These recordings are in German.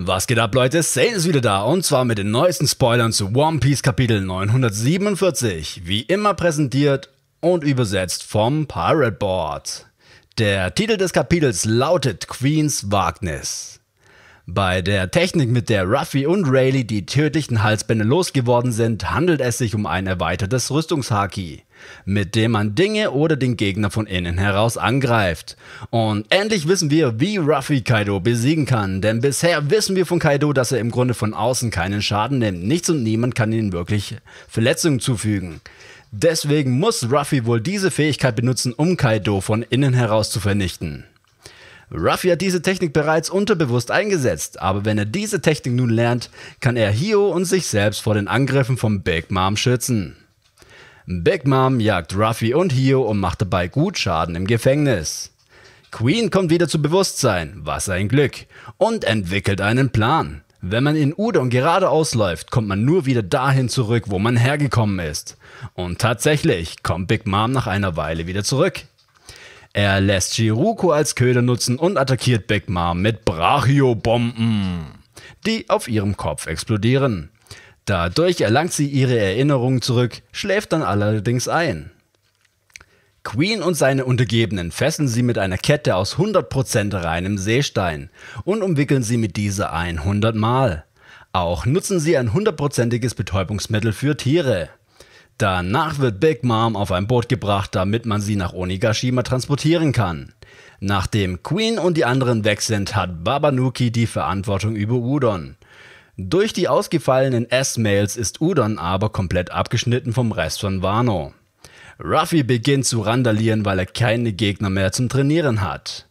Was geht ab Leute, Sale ist wieder da und zwar mit den neuesten Spoilern zu One Piece Kapitel 947, wie immer präsentiert und übersetzt vom Pirate Board. Der Titel des Kapitels lautet Queens Wagnis. Bei der Technik, mit der Ruffy und Rayleigh die tödlichen Halsbänder losgeworden sind, handelt es sich um ein erweitertes Rüstungshaki mit dem man Dinge oder den Gegner von innen heraus angreift. Und endlich wissen wir, wie Ruffy Kaido besiegen kann, denn bisher wissen wir von Kaido, dass er im Grunde von außen keinen Schaden nimmt. Nichts und niemand kann ihm wirklich Verletzungen zufügen. Deswegen muss Ruffy wohl diese Fähigkeit benutzen, um Kaido von innen heraus zu vernichten. Ruffy hat diese Technik bereits unterbewusst eingesetzt, aber wenn er diese Technik nun lernt, kann er Hio und sich selbst vor den Angriffen von Big Mom schützen. Big Mom jagt Ruffy und Hio und macht dabei gut Schaden im Gefängnis. Queen kommt wieder zu Bewusstsein, was ein Glück, und entwickelt einen Plan. Wenn man in Udon geradeaus läuft, kommt man nur wieder dahin zurück, wo man hergekommen ist. Und tatsächlich kommt Big Mom nach einer Weile wieder zurück. Er lässt Shiruko als Köder nutzen und attackiert Big Mom mit Brachiobomben, die auf ihrem Kopf explodieren. Dadurch erlangt sie ihre Erinnerungen zurück, schläft dann allerdings ein. Queen und seine Untergebenen fesseln sie mit einer Kette aus 100% reinem Seestein und umwickeln sie mit dieser 100 Mal. Auch nutzen sie ein hundertprozentiges Betäubungsmittel für Tiere. Danach wird Big Mom auf ein Boot gebracht, damit man sie nach Onigashima transportieren kann. Nachdem Queen und die anderen weg sind, hat Babanuki die Verantwortung über Udon. Durch die ausgefallenen S-Mails ist Udon aber komplett abgeschnitten vom Rest von Wano. Ruffy beginnt zu randalieren, weil er keine Gegner mehr zum Trainieren hat.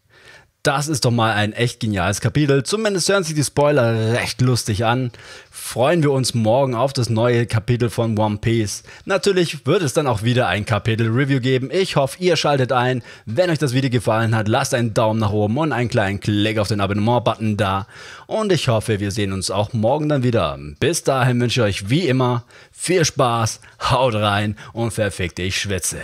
Das ist doch mal ein echt geniales Kapitel. Zumindest hören sich die Spoiler recht lustig an. Freuen wir uns morgen auf das neue Kapitel von One Piece. Natürlich wird es dann auch wieder ein Kapitel-Review geben. Ich hoffe, ihr schaltet ein. Wenn euch das Video gefallen hat, lasst einen Daumen nach oben und einen kleinen Klick auf den Abonnement-Button da. Und ich hoffe, wir sehen uns auch morgen dann wieder. Bis dahin wünsche ich euch wie immer viel Spaß, haut rein und verfickt, ich schwitze.